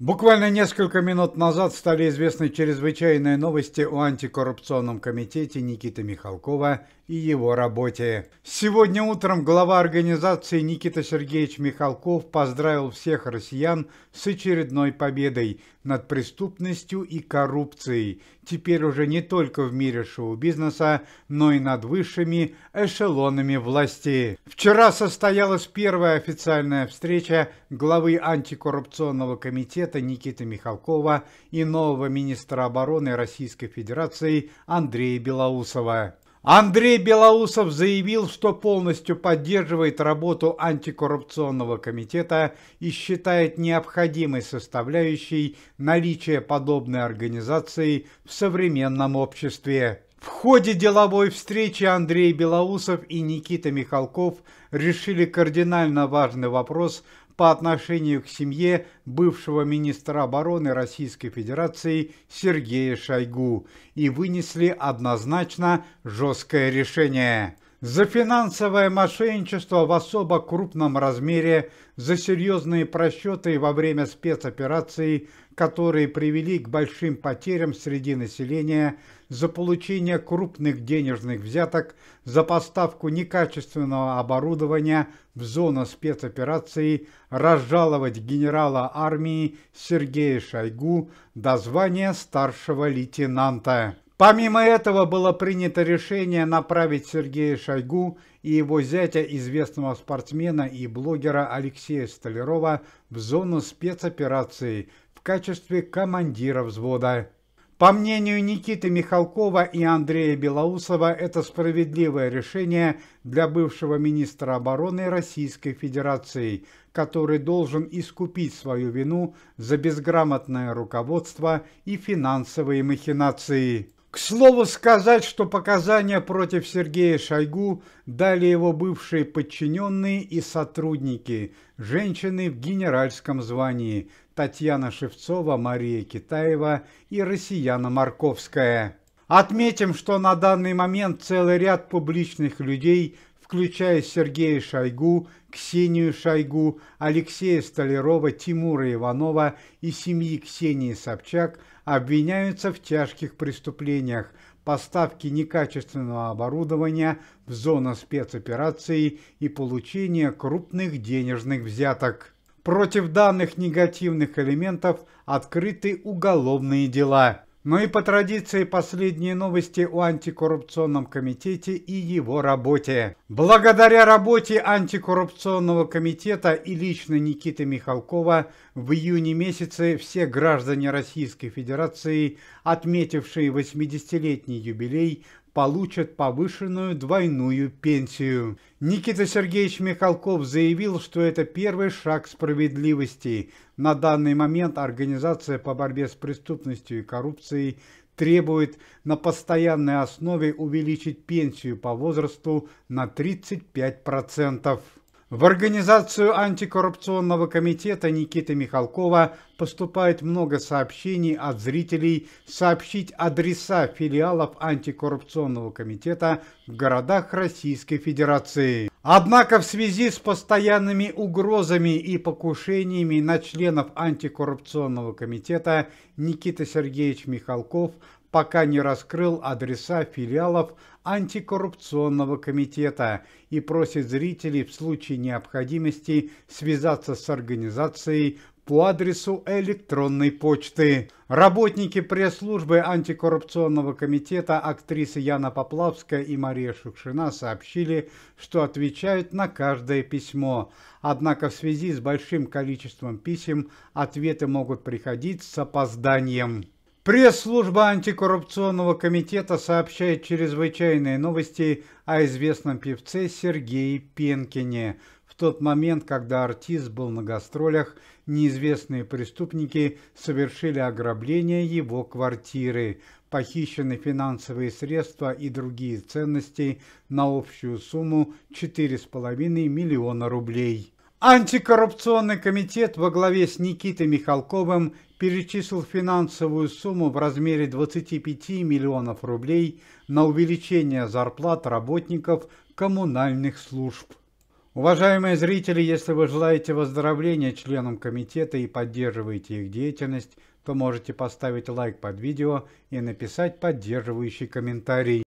Буквально несколько минут назад стали известны чрезвычайные новости о антикоррупционном комитете Никиты Михалкова и его работе. Сегодня утром глава организации Никита Сергеевич Михалков поздравил всех россиян с очередной победой над преступностью и коррупцией, теперь уже не только в мире шоу-бизнеса, но и над высшими эшелонами власти. Вчера состоялась первая официальная встреча главы антикоррупционного комитета Никиты Михалкова и нового министра обороны Российской Федерации Андрея Белоусова. Андрей Белоусов заявил, что полностью поддерживает работу антикоррупционного комитета и считает необходимой составляющей наличие подобной организации в современном обществе. В ходе деловой встречи Андрей Белоусов и Никита Михалков решили кардинально важный вопрос по отношению к семье бывшего министра обороны Российской Федерации Сергея Шойгу и вынесли однозначно жесткое решение. За финансовое мошенничество в особо крупном размере, за серьезные просчеты во время спецоперации – которые привели к большим потерям среди населения за получение крупных денежных взяток, за поставку некачественного оборудования в зону спецоперации, разжаловать генерала армии Сергея Шойгу до звания старшего лейтенанта. Помимо этого было принято решение направить Сергея Шойгу и его зятя, известного спортсмена и блогера Алексея Столярова, в зону спецоперации качестве командира взвода. По мнению Никиты Михалкова и Андрея Белоусова, это справедливое решение для бывшего министра обороны Российской Федерации, который должен искупить свою вину за безграмотное руководство и финансовые махинации. К слову сказать, что показания против Сергея Шойгу дали его бывшие подчиненные и сотрудники, женщины в генеральском звании Татьяна Шевцова, Мария Китаева и россияна Марковская. Отметим, что на данный момент целый ряд публичных людей, включая Сергея Шойгу, Ксению Шойгу, Алексея Столярова, Тимура Иванова и семьи Ксении Собчак, обвиняются в тяжких преступлениях, поставки некачественного оборудования в зону спецоперации и получения крупных денежных взяток. Против данных негативных элементов открыты уголовные дела. Ну и по традиции последние новости о антикоррупционном комитете и его работе. Благодаря работе антикоррупционного комитета и лично Никиты Михалкова в июне месяце все граждане Российской Федерации, отметившие 80-летний юбилей, получат повышенную двойную пенсию. Никита Сергеевич Михалков заявил, что это первый шаг справедливости. На данный момент Организация по борьбе с преступностью и коррупцией требует на постоянной основе увеличить пенсию по возрасту на 35%. В организацию антикоррупционного комитета Никиты Михалкова поступает много сообщений от зрителей сообщить адреса филиалов антикоррупционного комитета в городах Российской Федерации. Однако в связи с постоянными угрозами и покушениями на членов антикоррупционного комитета Никита Сергеевич Михалков пока не раскрыл адреса филиалов антикоррупционного комитета и просит зрителей в случае необходимости связаться с организацией по адресу электронной почты. Работники пресс-службы антикоррупционного комитета актрисы Яна Поплавская и Мария Шукшина сообщили, что отвечают на каждое письмо. Однако в связи с большим количеством писем ответы могут приходить с опозданием. Пресс-служба антикоррупционного комитета сообщает чрезвычайные новости о известном певце Сергее Пенкине. В тот момент, когда артист был на гастролях, неизвестные преступники совершили ограбление его квартиры. Похищены финансовые средства и другие ценности на общую сумму 4,5 миллиона рублей. Антикоррупционный комитет во главе с Никитой Михалковым перечислил финансовую сумму в размере 25 миллионов рублей на увеличение зарплат работников коммунальных служб. Уважаемые зрители, если вы желаете выздоровления членам комитета и поддерживаете их деятельность, то можете поставить лайк под видео и написать поддерживающий комментарий.